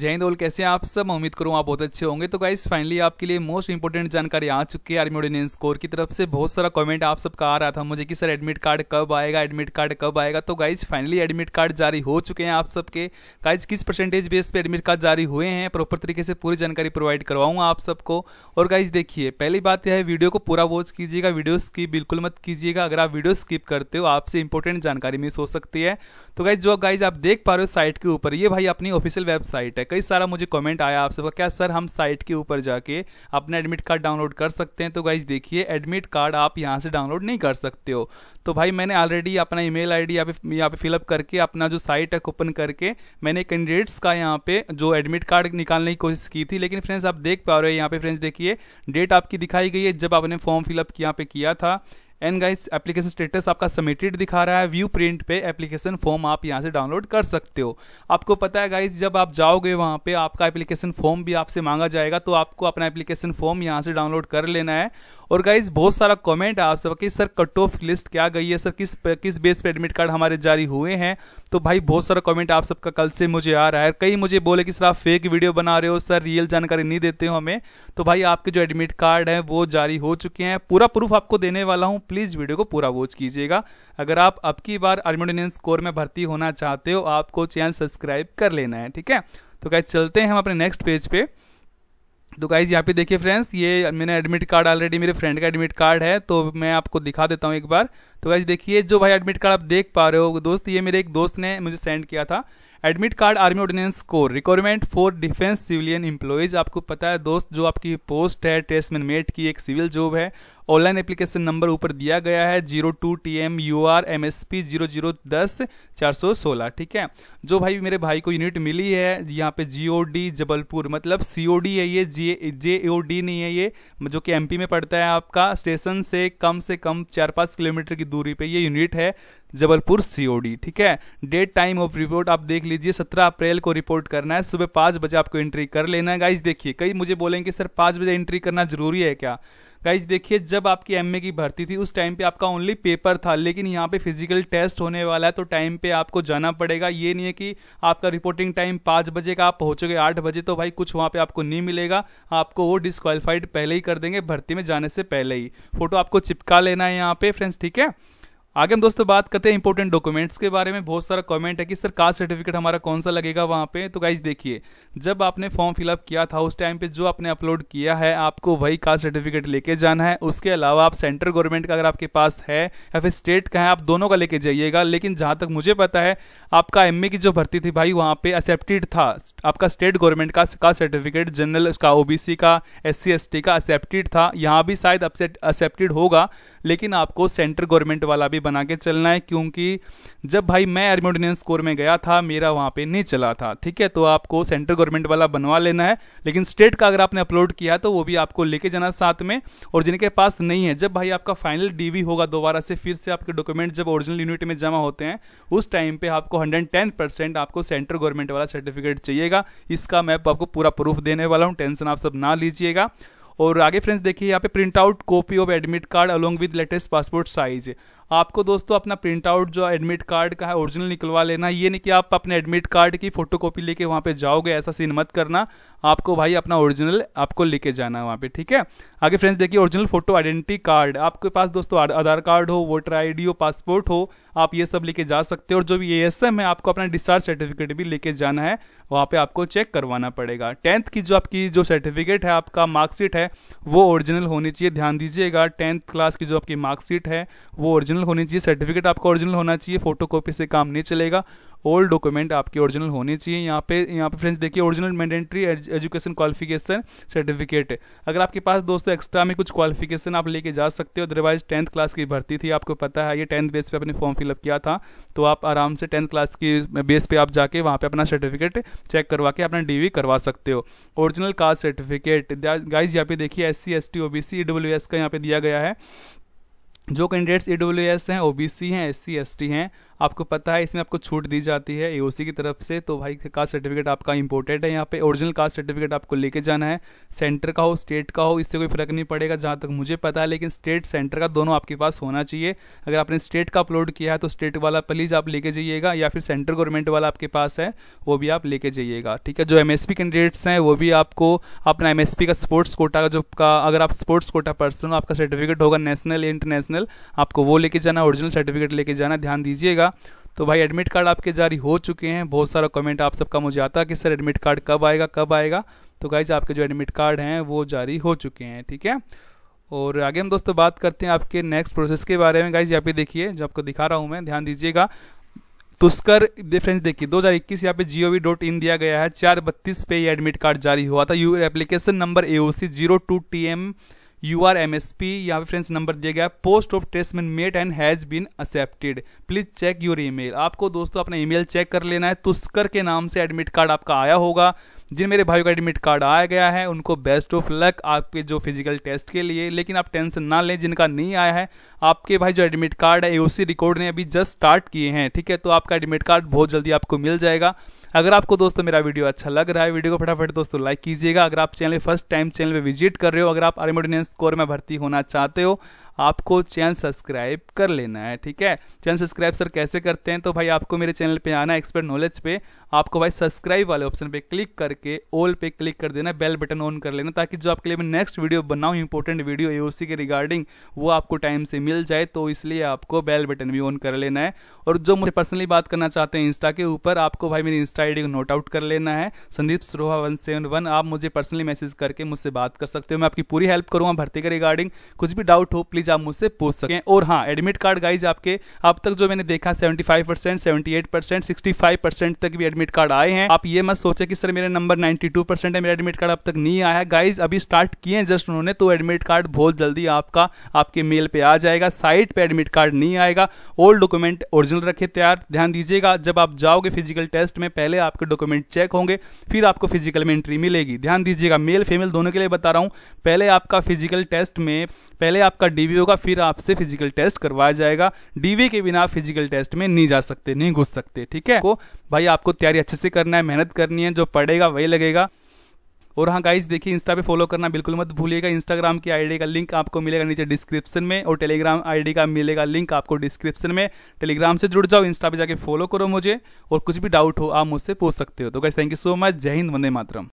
जय हिंद कैसे हैं आप सब उम्मीद करूँ आप बहुत अच्छे होंगे तो गाइस फाइनली आपके लिए मोस्ट इंपॉर्टेंट जानकारी आ चुकी है आर्मी ऑर्डिनेंस कोर की तरफ से बहुत सारा कमेंट आप सबका आ रहा था मुझे कि सर एडमिट कार्ड कब आएगा एडमिट कार्ड कब आएगा तो गाइस फाइनली एडमिट कार्ड जारी हो चुके हैं आप सबके गाइज किस परसेंटेज बेस पर एडमिट कार्ड जारी हुए हैं प्रॉपर तरीके से पूरी जानकारी प्रोवाइड करवाऊँगा आप सबको और गाइज देखिए पहली बात यह है वीडियो को पूरा वॉच कीजिएगा वीडियो स्किप बिल्कुल मत कीजिएगा अगर आप वीडियो स्किप करते हो आपसे इंपॉर्टेंट जानकारी मिस हो सकती है तो गाइज जो गाइज आप देख पा रहे हो साइट के ऊपर ये भाई अपनी ऑफिशियल वेबसाइट है कई सारा मुझे कमेंट आया आप सबका क्या सर हम साइट के ऊपर जाके अपना एडमिट कार्ड डाउनलोड कर सकते हैं तो गाइज देखिए एडमिट कार्ड आप यहाँ से डाउनलोड नहीं कर सकते हो तो भाई मैंने ऑलरेडी अपना ईमेल आईडी आई यहाँ पे फिलअप करके अपना जो साइट है ओपन करके मैंने कैंडिडेट्स का यहाँ पे जो एडमिट कार्ड निकालने की कोशिश की थी लेकिन फ्रेंड्स आप देख पा रहे हो यहाँ पे फ्रेंड्स देखिए डेट आपकी दिखाई गई है जब आपने फॉर्म फिलअप यहाँ पे किया था एंड गाइस एप्लीकेशन स्टेटस आपका सबमिटेड दिखा रहा है व्यू प्रिंट पे एप्लीकेशन फॉर्म आप यहाँ से डाउनलोड कर सकते हो आपको पता है गाइस जब आप जाओगे वहाँ पे आपका एप्लीकेशन फॉर्म भी आपसे मांगा जाएगा तो आपको अपना एप्लीकेशन फॉर्म यहाँ से डाउनलोड कर लेना है और गाइज बहुत सारा कॉमेंट आप सबकी सर कट ऑफ लिस्ट क्या गई है सर किस किस बेस पे एडमिट कार्ड हमारे जारी हुए हैं तो भाई बहुत सारा कमेंट आप सबका कल से मुझे आ रहा है कई मुझे बोले कि सर आप फेक वीडियो बना रहे हो सर रियल जानकारी नहीं देते हो हमें तो भाई आपके जो एडमिट कार्ड है वो जारी हो चुके हैं पूरा प्रूफ आपको देने वाला हूँ प्लीज़ वीडियो को पूरा वॉच कीजिएगा अगर आप अब की बार आर्मी कोर में भर्ती होना चाहते हो आपको चैनल सब्सक्राइब कर लेना है ठीक है तो गाइज चलते हैं हम अपने नेक्स्ट पेज पे तो गाइज यहाँ पे देखिए फ्रेंड्स ये मैंने एडमिट कार्ड ऑलरेडी मेरे फ्रेंड का एडमिट कार्ड है तो मैं आपको दिखा देता हूँ एक बार तो गाइज देखिए जो भाई एडमिट कार्ड आप देख पा रहे हो दोस्त ये मेरे एक दोस्त ने मुझे सेंड किया था admit card army ordnance corps requirement for defence civilian employees आपको पता है दोस्त जो आपकी पोस्ट है टेस्टमैन मेट की एक सिविल जॉब है ऑनलाइन एप्लीकेशन नंबर ऊपर दिया गया है zero two T M U R M S P zero zero दस चार सौ सोलह ठीक है जो भाई मेरे भाई को यूनिट मिली है यहाँ पे जी ओ डी जबलपुर मतलब सी ओ डी है ये जे जे ओ डी नहीं है ये जो कि एम पी में पड़ता है आपका स्टेशन से कम से कम चार पाँच किलोमीटर की दूरी पर ये यूनिट है जबलपुर सीओडी ठीक है डेट टाइम ऑफ रिपोर्ट आप देख लीजिए सत्रह अप्रैल को रिपोर्ट करना है सुबह पाँच बजे आपको एंट्री कर लेना है गाइज देखिए कई मुझे बोलेंगे सर पाँच बजे एंट्री करना जरूरी है क्या गाइज देखिए जब आपकी एम की भर्ती थी उस टाइम पे आपका ओनली पेपर था लेकिन यहाँ पे फिजिकल टेस्ट होने वाला है तो टाइम पे आपको जाना पड़ेगा ये नहीं है कि आपका रिपोर्टिंग टाइम पाँच बजे का आप पहुँचोगे आठ बजे तो भाई कुछ वहाँ पे आपको नहीं मिलेगा आपको वो डिस्कालीफाइड पहले ही कर देंगे भर्ती में जाने से पहले ही फोटो आपको चिपका लेना है यहाँ पे फ्रेंड्स ठीक है आगे हम दोस्तों बात करते हैं इंपोर्टेंट डॉक्यूमेंट्स के बारे में बहुत सारा कमेंट है कि सर कास्ट सर्टिफिकेट हमारा कौन सा लगेगा वहाँ पे तो गाइज देखिए जब आपने फॉर्म फिलअप किया था उस टाइम पे जो आपने अपलोड किया है आपको वही कास्ट सर्टिफिकेट लेके जाना है उसके अलावा आप सेंट्रल गवर्नमेंट का अगर आपके पास है या फिर स्टेट का है आप दोनों का लेके जाइएगा लेकिन जहाँ तक मुझे पता है आपका एम की जो भर्ती थी भाई वहाँ पे एक्सेप्टेड था आपका स्टेट गवर्नमेंट का कास्ट सर्टिफिकेट जनरल उसका ओबीसी का एस सी का एक्सेप्टेड था यहाँ भी शायद एक्सेप्टेड होगा लेकिन आपको सेंट्रल गवर्नमेंट वाला भी भी बना के चलना है क्योंकि जब भाई मैं एडमोडिनियंस कोर में गया था मेरा वहाँ पे नहीं चला था ठीक है तो आपको सेंट्रल गवर्नमेंट वाला बनवा लेना है लेकिन स्टेट का अगर आपने अपलोड किया तो वो भी आपको लेके जाना साथ में और जिनके पास नहीं है जब भाई आपका फाइनल डीवी होगा दोबारा से फिर से आपके डॉक्यूमेंट जब ओरिजिनल यूनिट में जमा होते हैं उस टाइम पे आपको हंड्रेड आपको सेंट्रल गवर्नमेंट वाला सर्टिफिकेट चाहिएगा इसका मैं आपको पूरा प्रूफ देने वाला हूँ टेंशन आप सब ना लीजिएगा और आगे फ्रेंड्स देखिए यहाँ पे print out copy of admit card along with latest passport size आपको दोस्तों अपना प्रिंट आउट जो एडमिट कार्ड का है ओरिजिनल निकलवा लेना ये नहीं कि आप अपने एडमिट कार्ड की फोटोकॉपी लेके वहाँ पे जाओगे ऐसा सीन मत करना आपको भाई अपना ओरिजिनल आपको लेके जाना है वहाँ पे ठीक है आगे फ्रेंड्स देखिए ओरिजिनल फोटो आइडेंटिटी कार्ड आपके पास दोस्तों आधार कार्ड हो वोटर आई हो पासपोर्ट हो आप ये सब लेके जा सकते हो और जो भी ए है आपको अपना डिस्चार्ज सर्टिफिकेट भी लेके जाना है वहाँ पे आपको चेक करवाना पड़ेगा टेंथ की जो आपकी जो सर्टिफिकेट है आपका मार्कशीट है वो ओरिजिनल होनी चाहिए ध्यान दीजिएगा टेंथ क्लास की जो आपकी मार्कशीट है वो ओरिजिनल ओरिजिनल होनी चाहिए सर्टिफिकेट आपका ओरिजिनल होना चाहिए फोटो से काम नहीं चलेगा ओल्ड डॉक्यूमेंट आपके ओरिजिनल होने चाहिए यहाँ पे यहाँ पे फ्रेंड्स देखिए original mandatory education qualification certificate अगर आपके पास दोस्तों एक्स्ट्रा में कुछ क्वालिफिकेशन आप लेके जा सकते हो अदरवाइज टेंथ क्लास की भर्ती थी आपको पता है ये टेंथ बेस पे आपने फॉर्म फिलअप किया था तो आप आराम से टेंथ क्लास की बेस पे आप जाके वहाँ पे अपना सर्टिफिकेट चेक करवा के अपना डी करवा सकते हो ओरिजिनल कास्ट सर्टिफिकेट गाइज यहाँ पे देखिए S C S T O का यहाँ पे दिया गया है जो कैंडिडेट्स ई डब्ल्यू एस हैं ओ बी सी हैं एस सी एस टी हैं आपको पता है इसमें आपको छूट दी जाती है ए की तरफ से तो भाई कास्ट सर्टिफिकेट आपका इंपॉर्टेंट है यहाँ पे ओरिजिनल कास्ट सर्टिफिकेट आपको लेके जाना है सेंटर का हो स्टेट का हो इससे कोई फर्क नहीं पड़ेगा जहाँ तक मुझे पता है लेकिन स्टेट सेंटर का दोनों आपके पास होना चाहिए अगर आपने स्टेट का अपलोड किया है तो स्टेट वाला प्लीज़ आप लेके जाइएगा या फिर सेंट्रल गवर्नमेंट वाला आपके पास है वो भी आप लेके जाइएगा ठीक है जो एम कैंडिडेट्स हैं वो भी आपको अपना एम का स्पोर्ट्स कोटा का जो का अगर आप स्पोर्ट्स कोटा पर्सन हो आपका सर्टिफिकेट होगा नेशनल इंटरनेशनल ओरिजिनल आपको वो लेके जाना ओरिजिनल सर्टिफिकेट लेके जाना ध्यान दीजिएगा तो भाई एडमिट कार्ड आपके जारी हो चुके हैं बहुत सारा कमेंट आप सबका मुझे आता है कि सर एडमिट कार्ड कब आएगा कब आएगा तो गाइज आपके जो एडमिट कार्ड हैं वो जारी हो चुके हैं ठीक है और आगे हम दोस्तों बात करते हैं आपके नेक्स्ट प्रोसेस के बारे में गाइज यहाँ पे देखिए जो आपको दिखा रहा हूँ मैं ध्यान दीजिएगा तुस्कर डिफ्रेंस देखिए 2021 हज़ार इक्कीस यहाँ पे जी ओ वी डॉट इन दिया गया है चार बत्तीस पे ये एडमिट कार्ड जारी हुआ था your application number A O C zero two T M U R M S P यहाँ पे फ्रेंड्स नंबर दिया गया post of treatment made and has been accepted please check your email आपको दोस्तों अपना ईमेल चेक कर लेना है तुस्कर के नाम से एडमिट कार्ड आपका आया होगा जिन मेरे भाई का एडमिट कार्ड आया गया है उनको बेस्ट ऑफ लक आपके जो फिजिकल टेस्ट के लिए लेकिन आप टेंशन ना लें जिनका नहीं आया है आपके भाई जो एडमिट कार्ड है एओसी रिकॉर्ड ने अभी जस्ट स्टार्ट किए हैं ठीक है तो आपका एडमिट कार्ड बहुत जल्दी आपको मिल जाएगा अगर आपको दोस्तों मेरा वीडियो अच्छा लग रहा है वीडियो को फटाफट दोस्तों लाइक कीजिएगा अगर आप चैनल फर्स्ट टाइम चैनल पर विजिट कर रहे हो अगर आप आर्मी ऑर्डिनेंस कोर में भर्ती होना चाहते हो आपको चैनल सब्सक्राइब कर लेना है ठीक है चैनल सब्सक्राइब सर कैसे करते हैं तो भाई आपको मेरे चैनल पे आना एक्सपर्ट नॉलेज पे आपको भाई सब्सक्राइब वाले ऑप्शन पे क्लिक करके ऑल पे क्लिक कर देना बेल बटन ऑन कर लेना ताकि जो आपके लिए मैं नेक्स्ट वीडियो बनाऊँ इंपॉर्टेंट वीडियो एओसी के रिगार्डिंग वो आपको टाइम से मिल जाए तो इसलिए आपको बेल बटन भी ऑन कर लेना है और जो मुझे पर्सनली बात करना चाहते हैं इंस्टा के ऊपर आपको भाई मेरी इंस्टा आई को नोट आउट कर लेना है Sandeep Saroha one seven one आप मुझे पर्सनली मैसेज करके मुझसे बात कर सकते हो मैं आपकी पूरी हेल्प करूंगा भर्ती के रिगार्डिंग कुछ भी डाउट हो प्लीज़ आप मुझसे पूछ सकें और हाँ एडमिट कार्ड गाइज आपके अब तक जो मैंने देखा 75 percent seventy eight percent sixty percent तक भी एडमिट कार्ड आए हैं आप ये मत सोचे कि सर मेरे नंबर 92 परसेंट है मेरा एडमिट कार्ड अब तक नहीं आया गाइज अभी स्टार्ट किए हैं जस्ट उन्होंने तो एडमिट कार्ड बहुत जल्दी आपका आपके मेल पे आ जाएगा साइट पे एडमिट कार्ड नहीं आएगा ओल्ड डॉक्यूमेंट ओरिजिनल रखे तैयार ध्यान दीजिएगा जब आप जाओगे फिजिकल टेस्ट में पहले आपके डॉक्यूमेंट चेक होंगे फिर आपको फिजिकल में एंट्री मिलेगी ध्यान दीजिएगा मेल फीमेल दोनों के लिए बता रहा हूँ पहले आपका फिजिकल टेस्ट में पहले आपका डी डीवी होगा फिर आपसे फिजिकल टेस्ट करवाया जाएगा डीवी के बिना फिजिकल टेस्ट में नहीं जा सकते नहीं घुस सकते ठीक है को तो भाई आपको तैयारी अच्छे से करना है मेहनत करनी है जो पढ़ेगा वही लगेगा और हाँ गाइज देखिए इंस्टा पे फॉलो करना बिल्कुल मत भूलिएगा इंस्टाग्राम की आईडी का लिंक आपको मिलेगा नीचे डिस्क्रिप्शन में और टेलीग्राम आईडी का मिलेगा लिंक आपको डिस्क्रिप्शन में टेलीग्राम से जुड़ जाओ इंस्टा पे जाके फॉलो करो मुझे और कुछ भी डाउट हो आप मुझसे पूछ सकते हो तो guys thank you so much जय हिंद वंदे मातरम